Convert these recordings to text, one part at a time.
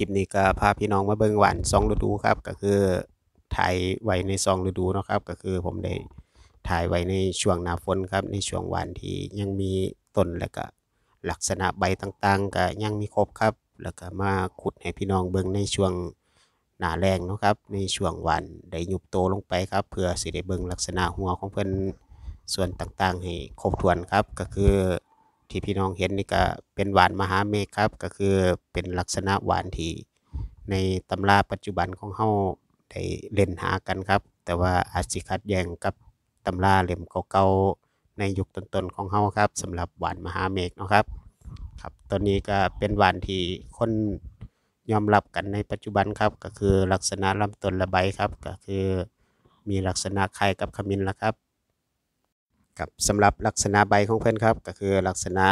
ลิปนี้ก็พาพี่น้องมาเบิ่งหวานสองฤดูครับ ก็คือถ่ายไว้ในสองฤดูนะครับ ก็คือผมได้ถ่ายไว้ในช่วงหน้าฝนครับ ในช่วงหวานที่ยังมีต้นและก็ลักษณะใบต่างๆ ก็ยังมีครบครับ แล้วก็มาขุดให้พี่น้องเบิ่งในช่วงหน้าแรงนะครับ ในช่วงวันได้ยุบโตลงไปครับ เพื่อสิได้เบิ่งลักษณะหัวของเพื่อนส่วนต่างๆ ให้ครบถ้วนครับก็คือที่พี่น้องเห็นนี่ก็เป็นหวานมหาเมฆครับ ก็คือเป็นลักษณะหวานที่ในตำราปัจจุบันของเฮาได้เล่นหากันครับ แต่ว่าอาจสิคัดแย่งกับตำราเล่มเก่าๆในยุคต้นๆของเฮาครับสำหรับหวานมหาเมฆนะครับ ครับตอนนี้ก็เป็นหวานที่คนยอมรับกันในปัจจุบันครับ ก็คือลักษณะลำต้นระใบครับ ก็คือมีลักษณะคล้ายกับขมิ้นละครับกับสำหรับลักษณะใบของเพื่อนครับก็คือลักษณะ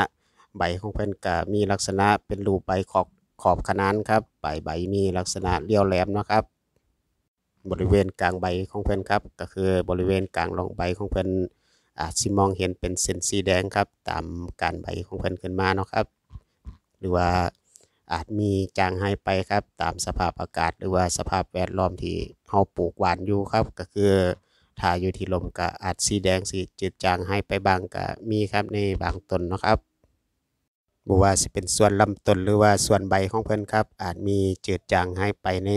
ใบของเพื่อนก็มีลักษณะเป็นรูปใบขอบขอบขนานครับใบใบมีลักษณะเรียวแหลมนะครับ บริเวณกลางใบของเพื่อนครับก็คือบริเวณกลางรองใบของเพื่อนอาจสิมองเห็นเป็นเส้นสีแดงครับ ตามการใบของเพื่อนขึ้นมาเนาะครับ หรือว่าอาจมีจางหายไปครับ ตามสภาพอากาศหรือว่าสภาพแวดล้อมที่เราปลูกหวานอยู่ครับ ก็คือถ้าอยู่ที่ลมก็อาจสีแดงสีจืดจางให้ไปบางก็มีครับในบางต้นนะครับบ่ว่าจะเป็นส่วนลำต้นหรือว่าส่วนใบของเพื่นครับ อาจมีจืดจางให้ไปใน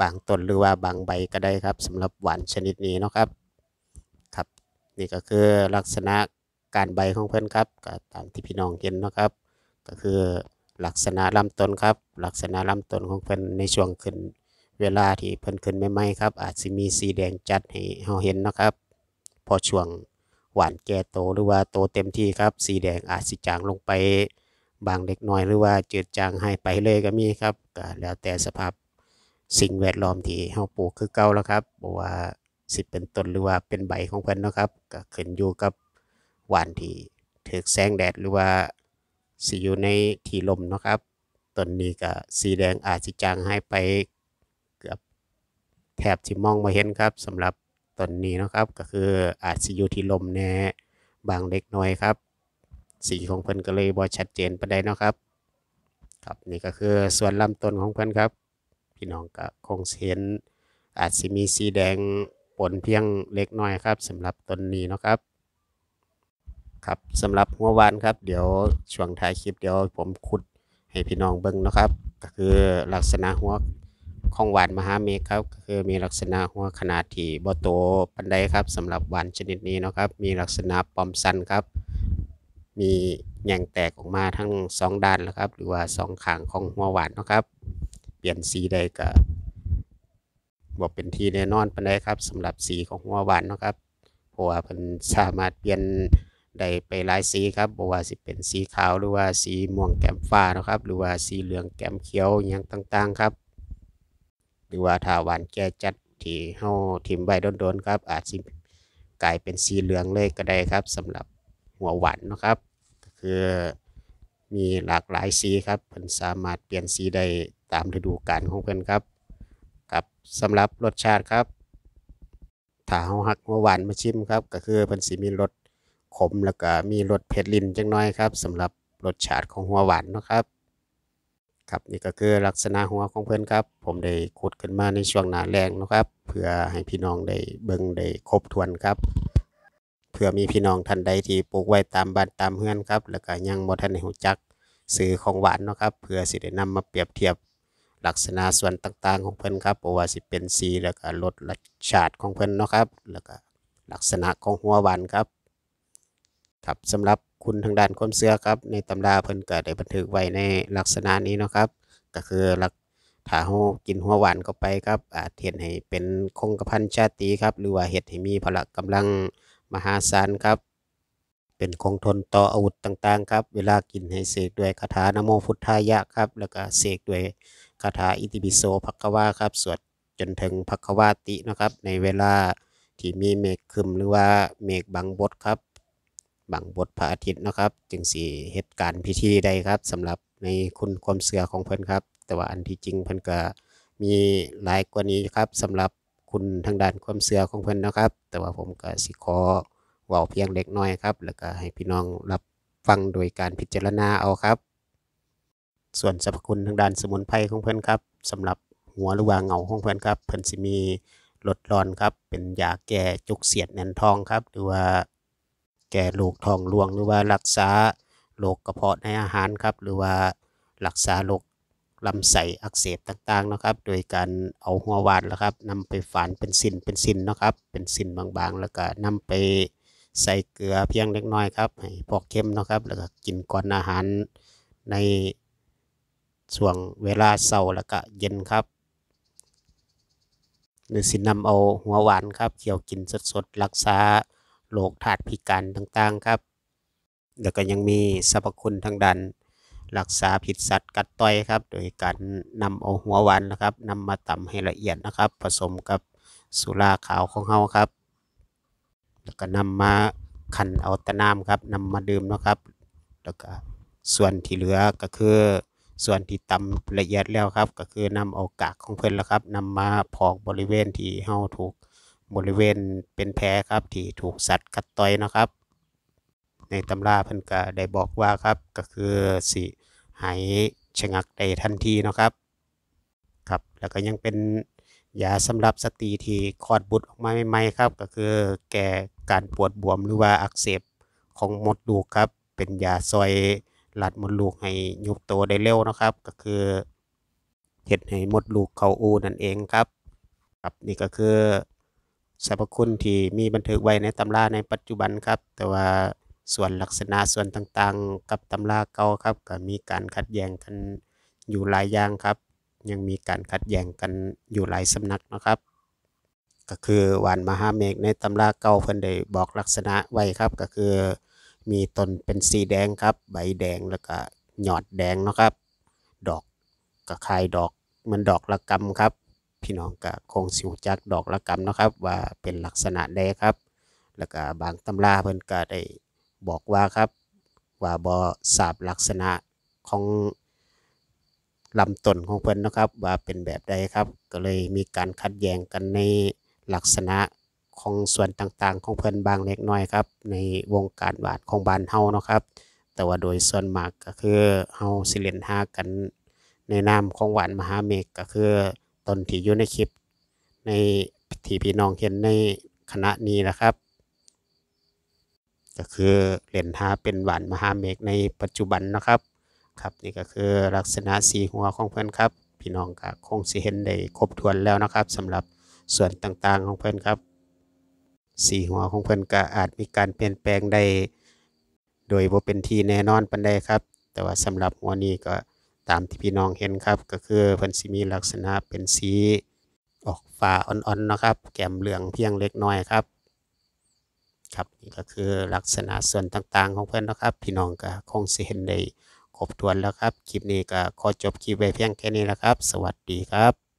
บางต้นหรือว่าบางใบก็ได้ครับ สำหรับหวานชนิดนี้นะครับครับนี่ก็คือลักษณะการใบของเพื่อนครับก็ตามที่พี่น้องเห็นนะครับ ก็คือลักษณะลำต้นครับ ลักษณะลำต้นของเพื่อนในช่วงขึ้นเวลาที่เพิ่นขึ้นใหม่ๆครับ อาจสิมีสีแดงจัดให้เราเห็นนะครับ พอช่วงหวานแก่โตหรือว่าโตเต็มที่ครับสีแดงอาจสิจางลงไป บางเล็กน้อยหรือว่าจืดจางหายไปเลยก็มีครับก็แล้วแต่สภาพสิ่งแวดล้อมที่เราปลูกคือเก่าแล้วครับบ่ว่าสิเป็นต้นหรือว่าเป็นใบของเพิ่นนะครับก็ขึ้นอยู่กับหวานที่ถูกแสงแดดหรือว่าสิอยู่ ในที่ลมนะครับต้นนี้ก็สีแดงอาจสิจางหายไปแทบที่มองมาเห็นครับสำหรับตอนนี้นะครับก็คืออาจจะอยู่ที่ลมแน่บางเล็กน้อยครับสีของเพิ่นก็เลยบ่ชัดเจนปได้นะครับครับ นี่ก็คือส่วนลำต้นของเพิ่นครับพี่น้องก็คงเห็น อาจจะมีสีแดงปนเพียงเล็กน้อยครับสำหรับต้นนี้นะครับครับสำหรับหัววานครับ เดี๋ยวช่วงท้ายคลิปเดี๋ยวผมขุดให้พี่น้องเบิ้งนะครับ ก็คือลักษณะหัวของหวานมหาเมฆครับคือมีลักษณะหัวขนาดที่บ่โตปันไดครับ สำหรับหวานชนิดนี้นะครับ มีลักษณะปอมสั้นครับ มีแยงแตกออกมาทั้งสองด้านแล้วครับ หรือว่าสองขางของหัวหวานนะครับ เปลี่ยนสีได้ก็บอกเป็นทีแน่นอนปันไดครับสำหรับสีของหัวหวานนะครับเพราะว่ามันสามารถเปลี่ยนได้ไปหลายสีครับบอกว่าสิเป็นสีขาว หรือว่าสีม่วงแก้มฟ้านะครับ หรือว่าสีเหลืองแก้มเขียวอย่างต่าง ๆ ครับหรือว่าทาหวานแก่จัดที่เฮาทิมไว้โดนๆครับอาจสิกลายเป็นสีเหลืองเลยก็ได้ครับ สำหรับหัวหวานนะครับก็คือมีหลากหลายสีครับเพิ่นสามารถเปลี่ยนสีได้ตามฤดูกาลของเพิ่นครับครับสำหรับรสชาติครับถ้าเฮาหักหัวหวานมาชิมครับก็คือเพิ่นสิมีรสขม แล้วก็มีรสเผ็ดลิ้นจังน้อยครับสำหรับรสชาติของหัวหวานนะครับครับนี่ก็คือลักษณะหัวของเพื่อนครับผมได้ขุดขึ้นมาในช่วงหนาแรงนะครับ เพื่อให้พี่น้องได้เบิ่งได้ครบถ้วนครับเพื่อมีพี่น้องท่านใดที่ปลูกไว้ตามบ้านตามเฮือนครับแล้วก็ยังบ่ทันหูจักซื้อของหวานนะครับ เพื่อสิได้นำมาเปรียบเทียบ ลักษณะส่วนต่างๆของเพื่อนครับเพราะว่าสิเป็นสีแล้วก็รสรสชาติของเพื่อนนะครับ แล้วก็ลักษณะของหัวหวานครับครับสำหรับคุณทางด้านความเสื้อครับ ในตำราเพิ่นก็ได้บันทึกไว้ในลักษณะนี้เนาะครับ ก็คือลักถ้าเฮากินหัวหวานเข้าไปครับอาจเห็นให้เป็นคงกระพันชาติครับ หรือว่าเห็ดให้มีพละกำลังมหาศาลครับ เป็นคงทนต่ออาวุธต่างๆ ครับ เวลากินให้เสกด้วยคาถานโมพุทธายะครับ แล้วก็เสกด้วยคาถาอิติปิโสภักวาครับสวดจนถึงภักวาตินะครับ ในเวลาที่มีเมฆคึมหรือว่าเมฆบังบดครับบังบทพระอาทิตย์นะครับจึงสี่เหตุการณ์พิธีใดครับ สำหรับในคุณความเสื่อของเพิ่นครับ แต่ว่าอันที่จริงเพิ่นก็มีหลายกว่านี้ครับ สำหรับคุณทางด้านความเสื่อของเพิ่นนะครับ แต่ว่าผมก็สิขอว่าเพียงเล็กน้อยครับแล้วก็ให้พี่น้องรับฟังโดยการพิจารณาเอาครับ ส่วนสรรพคุณทางด้านสมุนไพรของเพิ่นครับ สำหรับหัวหรือว่าเงาของเพิ่นครับ เพิ่นสิมีลดรอนครับ เป็นยาแก้จุกเสียดแน่นทองครับหรือว่าแก่โรคท้องร่วงหรือว่ารักษาโรคกระเพาะในอาหารครับ หรือว่ารักษาโรคลำไส้อักเสบต่างๆนะครับ โดยการเอาหัววานนะครับนำไปฝานเป็นสินเป็นสินนะครับ เป็นสินบางๆ แล้วก็นำไปใส่เกลือเพียงเล็กน้อยครับให้พอเข้มนะครับ แล้วก็กินก่อนอาหารในช่วงเวลาเสาร์แล้วก็เย็นครับ หรือสินนำเอาหัวหวานครับเคี่ยวกินสดๆรักษาโรคธาตุพิการต่าง ๆ ครับ แล้วก็ยังมีสรรพคุณทางด้านรักษาผิดสัตว์กัดต่อยครับ โดยการนำเอาหัววันนะครับนำมาตำให้ละเอียดนะครับ ผสมกับสุราขาวของเฮาครับ แล้วก็นำมาขันเอาตะน้ำครับนำมาดื่มนะครับ แล้วก็ส่วนที่เหลือก็คือส่วนที่ตำละเอียดแล้วครับ ก็คือนำเอากากของเพื่อนแล้วครับนำมาพอกบริเวณที่เฮาถูกบริเวณเป็นแผลครับที่ถูกสัตว์กัดต่อยนะครับ ในตำราพันกะได้บอกว่าครับ ก็คือสิหายชะงักได้ทันทีนะครับ ครับ แล้วก็ยังเป็นยาสำหรับสตรีที่คลอดบุตรออกมาใหม่ๆครับก็คือแก่การปวดบวมหรือว่าอักเสบของมดลูกครับ เป็นยาซอยหลัดมดลูกให้ยุบโตได้เร็วนะครับก็คือเห็ดให้มดลูกเขาอูนั่นเองครับครับนี่ก็คือสรรพคุณที่มีบันทึกไว้ในตำราในปัจจุบันครับ แต่ว่าส่วนลักษณะส่วนต่างๆ กับตำราเก่าครับ ก็มีการขัดแย้งกันอยู่หลายอย่างครับ ยังมีการขัดแย้งกันอยู่หลายสำนักนะครับ ก็คือหวานมหาเมฆในตำราเก่าเพิ่นได้บอกลักษณะไว้ครับก็คือมีตนเป็นสีแดงครับใบแดงแล้วก็หยอดแดงนะครับ ดอกก็คายดอกมันดอกละกำครับพี่น้องก็คงสิวจักดอกละกรรมนะครับ ว่าเป็นลักษณะใดครับ แล้วก็บางตำราเพิ่นก็ได้บอกว่าครับ ว่าบอสาบลักษณะของลำต้นของเพิ่นนะครับ ว่าเป็นแบบใดครับ ก็เลยมีการคัดแย้งกันในลักษณะของส่วนต่างๆ ของเพิ่นบางเล็กน้อยครับ ในวงการวาดของบ้านเฮานะครับ แต่ว่าโดยส่วนมากก็คือเฮาสิเล่นหากันในนามของหวานมหาเมฆก็คือตนที่อยู่ในคลิปในที่พี่น้องเห็นในขณะนี้นะครับ ก็คือเหรียญฮาเป็นหวานมหาเมฆในปัจจุบันนะครับครับนี่ก็คือลักษณะสีหัวของเพื่อนครับพี่น้องก็คงสิเห็นได้ครบถ้วนแล้วนะครับ สำหรับส่วนต่างๆของเพื่อนครับสีหัวของเพื่อนก็อาจมีการเปลี่ยนแปลงได้ โดยบ่เป็นที่แน่นอนปันใดครับ แต่ว่าสำหรับหัวนี้ก็ามที่พี่น้องเห็นครับก็คือเพิ่นสิมีลักษณะเป็นสีออกฟ้าอ่อนๆนะครับ แก้มเหลืองเพียงเล็กน้อยครับ ครับนี่ก็คือลักษณะส่วนต่างๆ ของเพิ่นนะครับ พี่น้องก็คงสิเห็นได้ครบถ้วนแล้วครับคลิปนี้ก็ขอจบคลิปไว้เพียงแค่นี้นะครับสวัสดีครับ